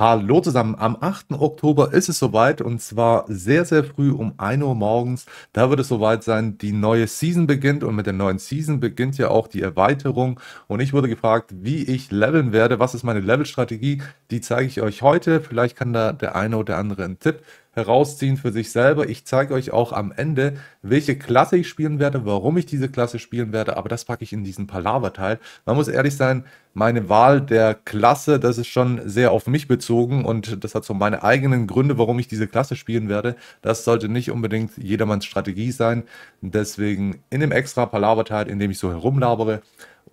Hallo zusammen, am 8. Oktober ist es soweit und zwar sehr, sehr früh um 1 Uhr morgens. Da wird es soweit sein, die neue Season beginnt und mit der neuen Season beginnt ja auch die Erweiterung. Und ich wurde gefragt, wie ich leveln werde, was ist meine Levelstrategie, die zeige ich euch heute. Vielleicht kann da der eine oder andere einen Tipp herausziehen für sich selber. Ich zeige euch auch am Ende, welche Klasse ich spielen werde, warum ich diese Klasse spielen werde, aber das packe ich in diesen Palaver-Teil. Man muss ehrlich sein, meine Wahl der Klasse, das ist schon sehr auf mich bezogen und das hat so meine eigenen Gründe, warum ich diese Klasse spielen werde. Das sollte nicht unbedingt jedermanns Strategie sein. Deswegen in dem extra Palaver-Teil, in dem ich so herumlabere,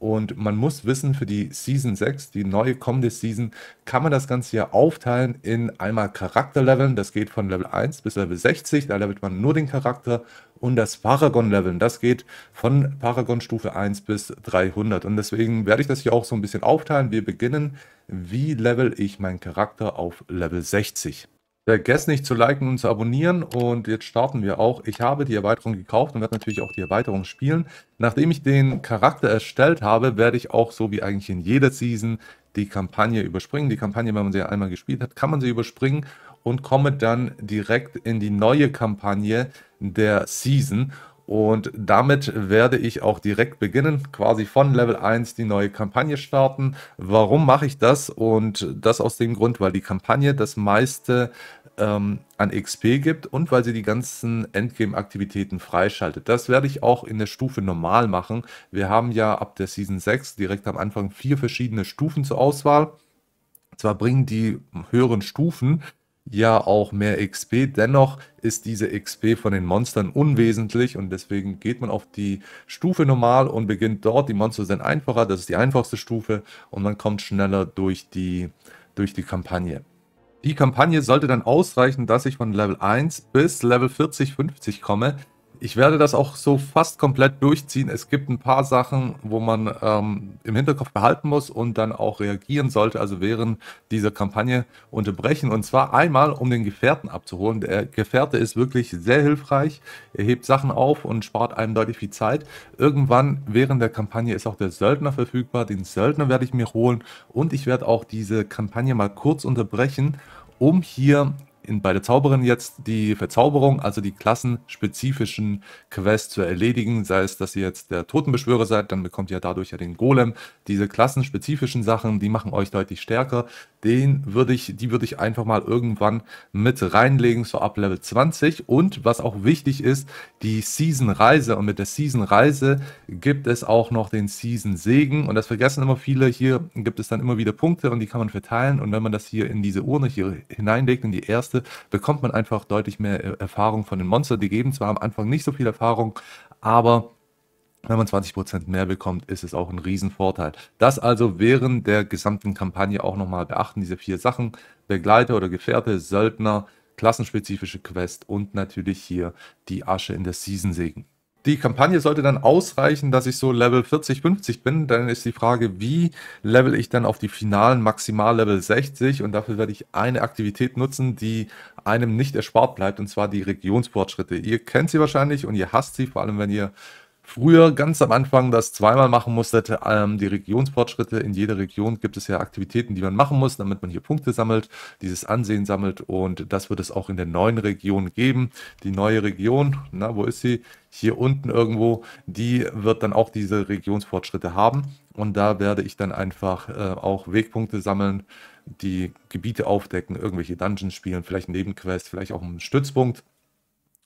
und man muss wissen, für die Season 6, die neue kommende Season, kann man das Ganze hier aufteilen in einmal Charakterleveln. Das geht von Level 1 bis Level 60. Da levelt man nur den Charakter. Und das Paragon-Leveln, das geht von Paragon-Stufe 1 bis 300. Und deswegen werde ich das hier auch so ein bisschen aufteilen. Wir beginnen, wie level ich meinen Charakter auf Level 60. Vergesst nicht zu liken und zu abonnieren und jetzt starten wir auch. Ich habe die Erweiterung gekauft und werde natürlich auch die Erweiterung spielen. Nachdem ich den Charakter erstellt habe, werde ich auch so wie eigentlich in jeder Season die Kampagne überspringen. Die Kampagne, wenn man sie einmal gespielt hat, kann man sie überspringen und komme dann direkt in die neue Kampagne der Season. Und damit werde ich auch direkt beginnen, quasi von Level 1 die neue Kampagne starten. Warum mache ich das? Und das aus dem Grund, weil die Kampagne das meiste ähm, an XP gibt und weil sie die ganzen Endgame-Aktivitäten freischaltet. Das werde ich auch in der Stufe normal machen. Wir haben ja ab der Season 6 direkt am Anfang vier verschiedene Stufen zur Auswahl. Zwar bringen die höheren Stufen ja auch mehr XP. Dennoch ist diese XP von den Monstern unwesentlich und deswegen geht man auf die Stufe normal und beginnt dort. Die Monster sind einfacher, das ist die einfachste Stufe und man kommt schneller durch die, durch die Kampagne. Die Kampagne sollte dann ausreichen, dass ich von Level 1 bis Level 40, 50 komme ich werde das auch so fast komplett durchziehen. Es gibt ein paar Sachen, wo man ähm, im Hinterkopf behalten muss und dann auch reagieren sollte, also während dieser Kampagne unterbrechen. Und zwar einmal, um den Gefährten abzuholen. Der Gefährte ist wirklich sehr hilfreich. Er hebt Sachen auf und spart einem deutlich viel Zeit. Irgendwann während der Kampagne ist auch der Söldner verfügbar. Den Söldner werde ich mir holen und ich werde auch diese Kampagne mal kurz unterbrechen, um hier in, bei der Zauberin jetzt die Verzauberung, also die klassenspezifischen Quests zu erledigen, sei es, dass ihr jetzt der Totenbeschwörer seid, dann bekommt ihr dadurch ja den Golem. Diese klassenspezifischen Sachen, die machen euch deutlich stärker. Den würde ich, die würde ich einfach mal irgendwann mit reinlegen, so ab Level 20. Und was auch wichtig ist, die Season-Reise. Und mit der Season-Reise gibt es auch noch den Season-Segen. Und das vergessen immer viele. Hier gibt es dann immer wieder Punkte und die kann man verteilen. Und wenn man das hier in diese Urne hier hineinlegt, in die erste Liste, bekommt man einfach deutlich mehr äh, Erfahrung von den Monstern. Die geben zwar am Anfang nicht so viel Erfahrung, aber wenn man 20% mehr bekommt, ist es auch ein Riesenvorteil. Das also während der gesamten Kampagne auch nochmal beachten, diese vier Sachen. Begleiter oder Gefährte, Söldner, klassenspezifische Quest und natürlich hier die Asche in der Season-Segen. Die Kampagne sollte dann ausreichen, dass ich so Level 40, 50 bin. Dann ist die Frage, wie level ich dann auf die finalen Maximal Level 60 und dafür werde ich eine Aktivität nutzen, die einem nicht erspart bleibt und zwar die Regionsfortschritte. Ihr kennt sie wahrscheinlich und ihr hasst sie, vor allem wenn ihr früher ganz am Anfang das zweimal machen musstet. Ähm, die Regionsfortschritte in jeder Region gibt es ja Aktivitäten, die man machen muss, damit man hier Punkte sammelt, dieses Ansehen sammelt und das wird es auch in der neuen Region geben. Die neue Region, na, wo ist sie? Hier unten irgendwo, die wird dann auch diese Regionsfortschritte haben und da werde ich dann einfach äh, auch Wegpunkte sammeln, die Gebiete aufdecken, irgendwelche Dungeons spielen, vielleicht Nebenquests, vielleicht auch einen Stützpunkt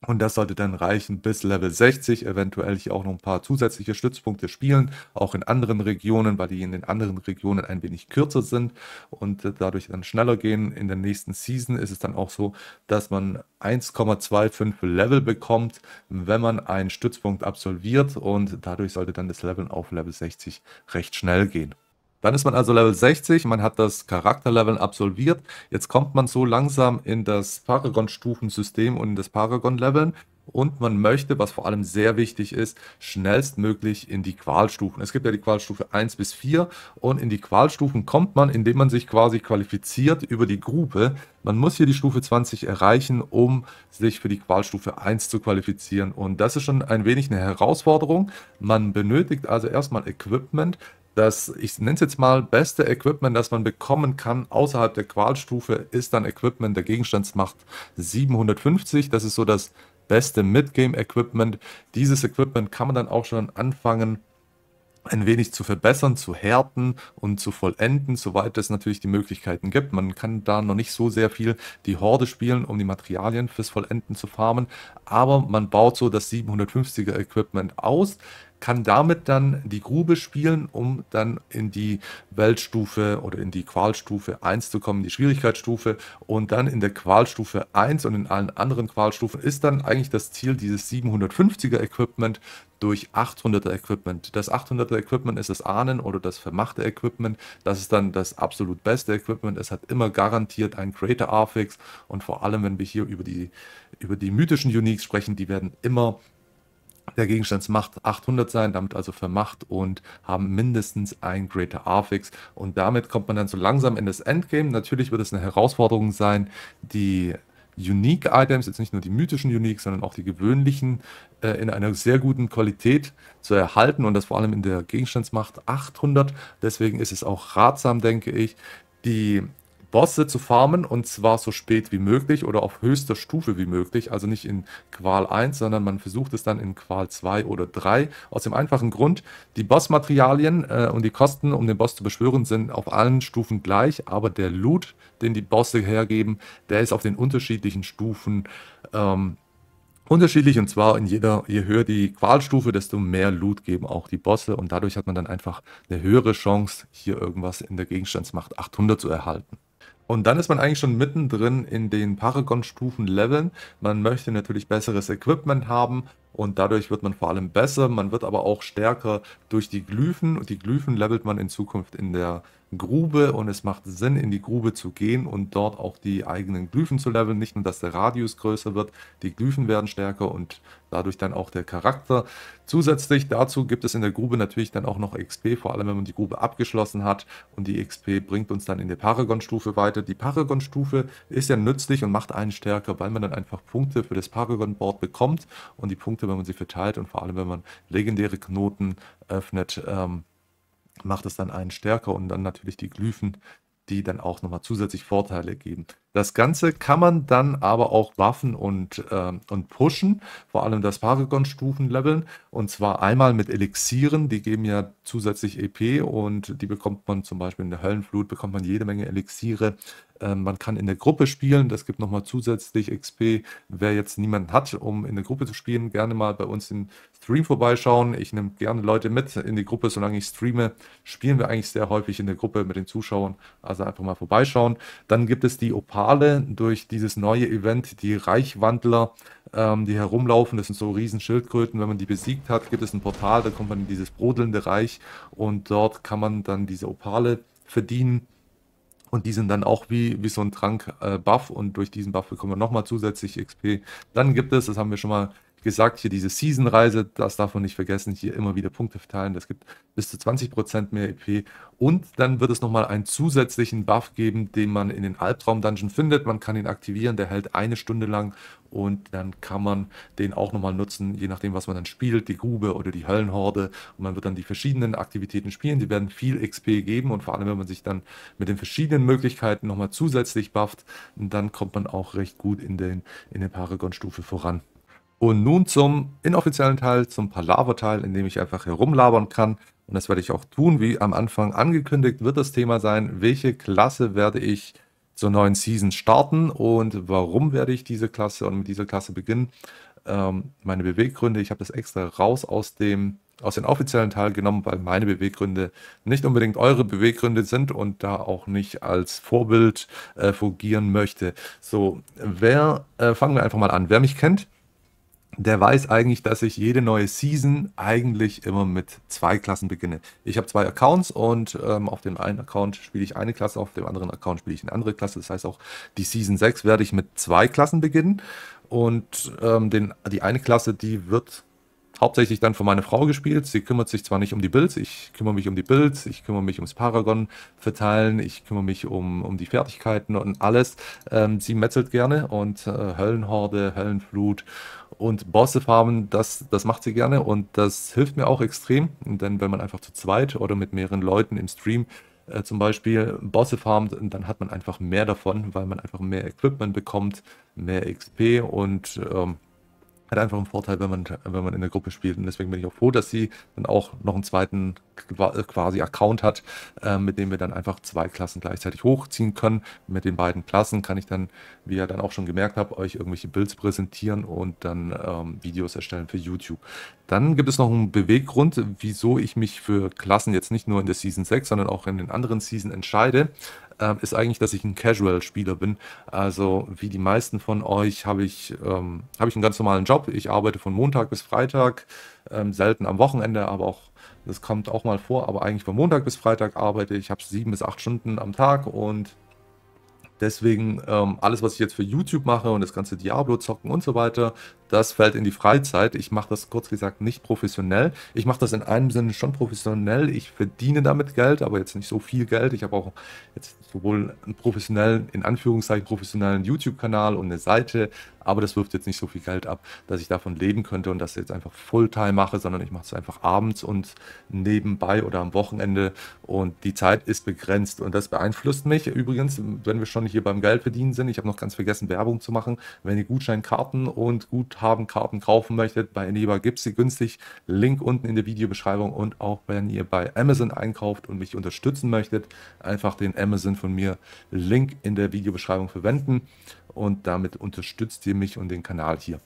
und das sollte dann reichen bis Level 60, eventuell hier auch noch ein paar zusätzliche Stützpunkte spielen, auch in anderen Regionen, weil die in den anderen Regionen ein wenig kürzer sind und dadurch dann schneller gehen. In der nächsten Season ist es dann auch so, dass man 1,25 Level bekommt, wenn man einen Stützpunkt absolviert und dadurch sollte dann das Leveln auf Level 60 recht schnell gehen. Dann ist man also Level 60, man hat das Charakterlevel absolviert. Jetzt kommt man so langsam in das Paragon-Stufensystem und in das Paragon-Leveln. Und man möchte, was vor allem sehr wichtig ist, schnellstmöglich in die Qualstufen. Es gibt ja die Qualstufe 1 bis 4 und in die Qualstufen kommt man, indem man sich quasi qualifiziert über die Gruppe. Man muss hier die Stufe 20 erreichen, um sich für die Qualstufe 1 zu qualifizieren. Und das ist schon ein wenig eine Herausforderung. Man benötigt also erstmal Equipment, das, ich nenne es jetzt mal, beste Equipment, das man bekommen kann außerhalb der Qualstufe, ist dann Equipment der Gegenstandsmacht 750. Das ist so das beste Midgame-Equipment. Dieses Equipment kann man dann auch schon anfangen, ein wenig zu verbessern, zu härten und zu vollenden, soweit es natürlich die Möglichkeiten gibt. Man kann da noch nicht so sehr viel die Horde spielen, um die Materialien fürs Vollenden zu farmen, aber man baut so das 750er Equipment aus, kann damit dann die Grube spielen, um dann in die Weltstufe oder in die Qualstufe 1 zu kommen, die Schwierigkeitsstufe. Und dann in der Qualstufe 1 und in allen anderen Qualstufen ist dann eigentlich das Ziel, dieses 750er Equipment durch 800er Equipment. Das 800er Equipment ist das Ahnen oder das vermachte Equipment. Das ist dann das absolut beste Equipment. Es hat immer garantiert einen Greater Affix und vor allem, wenn wir hier über die, über die mythischen Uniques sprechen, die werden immer der Gegenstandsmacht 800 sein, damit also vermacht und haben mindestens ein Greater Affix. Und damit kommt man dann so langsam in das Endgame. Natürlich wird es eine Herausforderung sein, die Unique Items, jetzt nicht nur die mythischen Unique, sondern auch die gewöhnlichen, äh, in einer sehr guten Qualität zu erhalten und das vor allem in der Gegenstandsmacht 800. Deswegen ist es auch ratsam, denke ich, die Bosse zu farmen und zwar so spät wie möglich oder auf höchster Stufe wie möglich, also nicht in Qual 1, sondern man versucht es dann in Qual 2 oder 3. Aus dem einfachen Grund, die Bossmaterialien äh, und die Kosten, um den Boss zu beschwören, sind auf allen Stufen gleich, aber der Loot, den die Bosse hergeben, der ist auf den unterschiedlichen Stufen ähm, unterschiedlich und zwar in jeder, je höher die Qualstufe, desto mehr Loot geben auch die Bosse und dadurch hat man dann einfach eine höhere Chance, hier irgendwas in der Gegenstandsmacht 800 zu erhalten. Und dann ist man eigentlich schon mittendrin in den Paragon-Stufen-Leveln. Man möchte natürlich besseres Equipment haben und dadurch wird man vor allem besser. Man wird aber auch stärker durch die Glyphen und die Glyphen levelt man in Zukunft in der Grube und es macht Sinn, in die Grube zu gehen und dort auch die eigenen Glyphen zu leveln. Nicht nur, dass der Radius größer wird, die Glyphen werden stärker und dadurch dann auch der Charakter. Zusätzlich dazu gibt es in der Grube natürlich dann auch noch XP, vor allem wenn man die Grube abgeschlossen hat und die XP bringt uns dann in der Paragon-Stufe weiter. Die Paragon-Stufe ist ja nützlich und macht einen stärker, weil man dann einfach Punkte für das Paragon-Board bekommt und die Punkte, wenn man sie verteilt und vor allem wenn man legendäre Knoten öffnet, ähm, macht es dann einen stärker und dann natürlich die Glyphen, die dann auch nochmal zusätzlich Vorteile geben. Das Ganze kann man dann aber auch waffen und, ähm, und pushen, vor allem das Paragon-Stufen leveln. Und zwar einmal mit Elixieren, die geben ja zusätzlich EP und die bekommt man zum Beispiel in der Höllenflut, bekommt man jede Menge Elixiere äh, man kann in der Gruppe spielen, das gibt nochmal zusätzlich XP. Wer jetzt niemanden hat, um in der Gruppe zu spielen, gerne mal bei uns im Stream vorbeischauen. Ich nehme gerne Leute mit in die Gruppe, solange ich streame, spielen wir eigentlich sehr häufig in der Gruppe mit den Zuschauern. Also einfach mal vorbeischauen. Dann gibt es die Opale durch dieses neue Event, die Reichwandler, ähm, die herumlaufen. Das sind so riesen Schildkröten. Wenn man die besiegt hat, gibt es ein Portal, da kommt man in dieses brodelnde Reich und dort kann man dann diese Opale verdienen und die sind dann auch wie, wie so ein Trank äh, Buff und durch diesen Buff bekommen wir nochmal zusätzlich XP. Dann gibt es, das haben wir schon mal gesagt, hier diese Season-Reise, das darf man nicht vergessen, hier immer wieder Punkte verteilen. Das gibt bis zu 20% mehr EP. Und dann wird es nochmal einen zusätzlichen Buff geben, den man in den Albtraum-Dungeon findet. Man kann ihn aktivieren, der hält eine Stunde lang und dann kann man den auch nochmal nutzen, je nachdem, was man dann spielt, die Grube oder die Höllenhorde. Und man wird dann die verschiedenen Aktivitäten spielen. Die werden viel XP geben und vor allem, wenn man sich dann mit den verschiedenen Möglichkeiten nochmal zusätzlich bufft, dann kommt man auch recht gut in den, in den Paragon-Stufe voran. Und nun zum inoffiziellen Teil, zum Palaver-Teil, in dem ich einfach herumlabern kann. Und das werde ich auch tun. Wie am Anfang angekündigt, wird das Thema sein, welche Klasse werde ich zur neuen Season starten und warum werde ich diese Klasse und mit dieser Klasse beginnen. Ähm, meine Beweggründe, ich habe das extra raus aus dem aus dem offiziellen Teil genommen, weil meine Beweggründe nicht unbedingt eure Beweggründe sind und da auch nicht als Vorbild äh, fungieren möchte. So, wer, äh, fangen wir einfach mal an. Wer mich kennt, der weiß eigentlich, dass ich jede neue Season eigentlich immer mit zwei Klassen beginne. Ich habe zwei Accounts und ähm, auf dem einen Account spiele ich eine Klasse, auf dem anderen Account spiele ich eine andere Klasse. Das heißt auch, die Season 6 werde ich mit zwei Klassen beginnen und ähm, den, die eine Klasse, die wird hauptsächlich dann von meiner Frau gespielt. Sie kümmert sich zwar nicht um die Builds, ich kümmere mich um die Builds, ich kümmere mich ums Paragon verteilen, ich kümmere mich um, um die Fertigkeiten und alles. Ähm, sie metzelt gerne und äh, Höllenhorde, Höllenflut und Bosse farmen, das, das macht sie gerne und das hilft mir auch extrem. Denn wenn man einfach zu zweit oder mit mehreren Leuten im Stream äh, zum Beispiel Bosse farmt, dann hat man einfach mehr davon, weil man einfach mehr Equipment bekommt, mehr XP und ähm, hat einfach einen Vorteil, wenn man, wenn man in der Gruppe spielt. Und deswegen bin ich auch froh, dass sie dann auch noch einen zweiten quasi Account hat, äh, mit dem wir dann einfach zwei Klassen gleichzeitig hochziehen können. Mit den beiden Klassen kann ich dann, wie ihr dann auch schon gemerkt habt, euch irgendwelche Builds präsentieren und dann ähm, Videos erstellen für YouTube. Dann gibt es noch einen Beweggrund, wieso ich mich für Klassen jetzt nicht nur in der Season 6, sondern auch in den anderen Season entscheide äh, ist eigentlich, dass ich ein Casual-Spieler bin. Also wie die meisten von euch habe ich, ähm, hab ich einen ganz normalen Job. Ich arbeite von Montag bis Freitag, ähm, selten am Wochenende, aber auch, das kommt auch mal vor, aber eigentlich von Montag bis Freitag arbeite ich. Ich habe sieben bis acht Stunden am Tag und Deswegen ähm, alles, was ich jetzt für YouTube mache und das ganze Diablo zocken und so weiter, das fällt in die Freizeit. Ich mache das kurz gesagt nicht professionell. Ich mache das in einem Sinne schon professionell. Ich verdiene damit Geld, aber jetzt nicht so viel Geld. Ich habe auch jetzt sowohl einen professionellen, in Anführungszeichen professionellen YouTube-Kanal und eine Seite, aber das wirft jetzt nicht so viel Geld ab, dass ich davon leben könnte und das jetzt einfach Fulltime mache, sondern ich mache es einfach abends und nebenbei oder am Wochenende und die Zeit ist begrenzt und das beeinflusst mich übrigens, wenn wir schon hier beim Geld verdienen sind, ich habe noch ganz vergessen Werbung zu machen, wenn ihr Gutscheinkarten und Guthabenkarten kaufen möchtet, bei Eneba gibt es sie günstig, Link unten in der Videobeschreibung und auch wenn ihr bei Amazon einkauft und mich unterstützen möchtet, einfach den Amazon von mir Link in der Videobeschreibung verwenden und damit unterstützt ihr mich und den Kanal hier.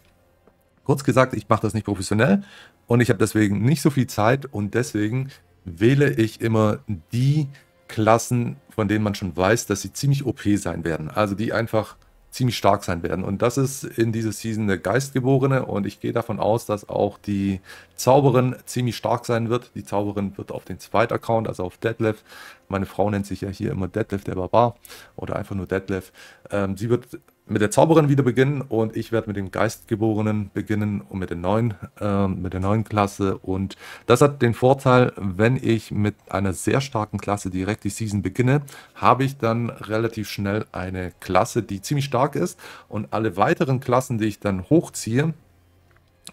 Kurz gesagt, ich mache das nicht professionell und ich habe deswegen nicht so viel Zeit und deswegen wähle ich immer die Klassen, von denen man schon weiß, dass sie ziemlich OP sein werden. Also die einfach ziemlich stark sein werden. Und das ist in dieser Season der Geistgeborene und ich gehe davon aus, dass auch die Zauberin ziemlich stark sein wird. Die Zauberin wird auf den zweiten Account, also auf Deadlift, meine Frau nennt sich ja hier immer Deadlift der Barbar oder einfach nur Deadlift, ähm, sie wird mit der Zauberin wieder beginnen und ich werde mit dem Geistgeborenen beginnen und mit der neuen, äh, mit der neuen Klasse. Und das hat den Vorteil, wenn ich mit einer sehr starken Klasse direkt die Season beginne, habe ich dann relativ schnell eine Klasse, die ziemlich stark ist. Und alle weiteren Klassen, die ich dann hochziehe,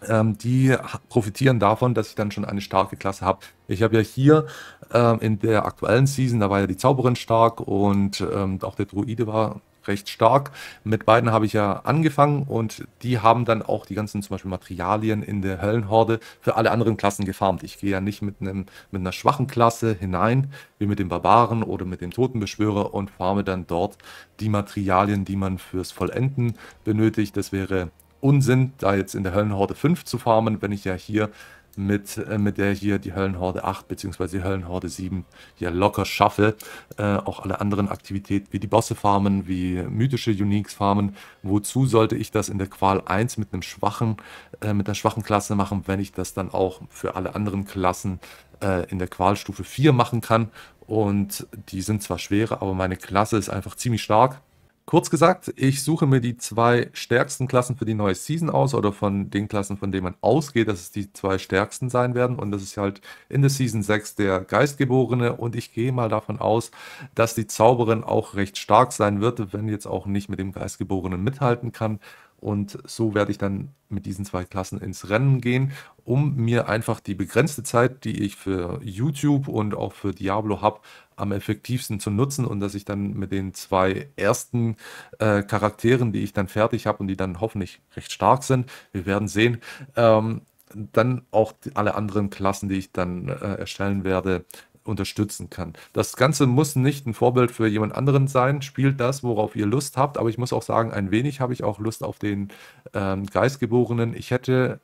ähm, die profitieren davon, dass ich dann schon eine starke Klasse habe. Ich habe ja hier ähm, in der aktuellen Season, da war ja die Zauberin stark und ähm, auch der Druide war recht stark. Mit beiden habe ich ja angefangen und die haben dann auch die ganzen zum Beispiel Materialien in der Höllenhorde für alle anderen Klassen gefarmt. Ich gehe ja nicht mit, einem, mit einer schwachen Klasse hinein, wie mit dem Barbaren oder mit dem Totenbeschwörer und farme dann dort die Materialien, die man fürs Vollenden benötigt. Das wäre Unsinn, da jetzt in der Höllenhorde 5 zu farmen, wenn ich ja hier mit, äh, mit der hier die Höllenhorde 8 bzw. die Höllenhorde 7 ja locker schaffe. Äh, auch alle anderen Aktivitäten wie die Bosse farmen, wie mythische Uniques farmen. Wozu sollte ich das in der Qual 1 mit einem schwachen, äh, mit einer schwachen Klasse machen, wenn ich das dann auch für alle anderen Klassen äh, in der Qualstufe 4 machen kann? Und die sind zwar schwerer, aber meine Klasse ist einfach ziemlich stark Kurz gesagt, ich suche mir die zwei stärksten Klassen für die neue Season aus oder von den Klassen, von denen man ausgeht, dass es die zwei stärksten sein werden. Und das ist halt in der Season 6 der Geistgeborene. Und ich gehe mal davon aus, dass die Zauberin auch recht stark sein wird, wenn jetzt auch nicht mit dem Geistgeborenen mithalten kann. Und so werde ich dann mit diesen zwei Klassen ins Rennen gehen, um mir einfach die begrenzte Zeit, die ich für YouTube und auch für Diablo habe, am effektivsten zu nutzen und dass ich dann mit den zwei ersten äh, Charakteren, die ich dann fertig habe und die dann hoffentlich recht stark sind, wir werden sehen, ähm, dann auch die, alle anderen Klassen, die ich dann äh, erstellen werde, unterstützen kann. Das Ganze muss nicht ein Vorbild für jemand anderen sein. Spielt das, worauf ihr Lust habt. Aber ich muss auch sagen, ein wenig habe ich auch Lust auf den ähm, Geistgeborenen. Ich hätte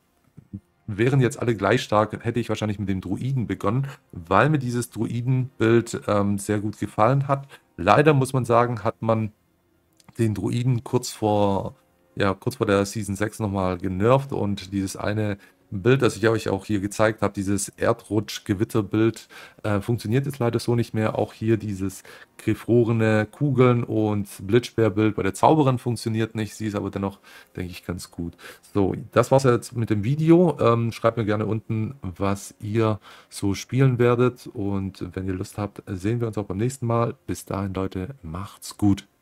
wären jetzt alle gleich stark, hätte ich wahrscheinlich mit dem Druiden begonnen, weil mir dieses Druidenbild ähm, sehr gut gefallen hat. Leider muss man sagen, hat man den Druiden kurz vor, ja, kurz vor der Season 6 nochmal genervt und dieses eine Bild, das ich euch auch hier gezeigt habe, dieses Erdrutsch-Gewitterbild, äh, funktioniert jetzt leider so nicht mehr. Auch hier dieses gefrorene Kugeln- und Blitzsperrbild bei der Zauberin funktioniert nicht. Sie ist aber dennoch, denke ich, ganz gut. So, das war's jetzt mit dem Video. Ähm, schreibt mir gerne unten, was ihr so spielen werdet. Und wenn ihr Lust habt, sehen wir uns auch beim nächsten Mal. Bis dahin, Leute, macht's gut.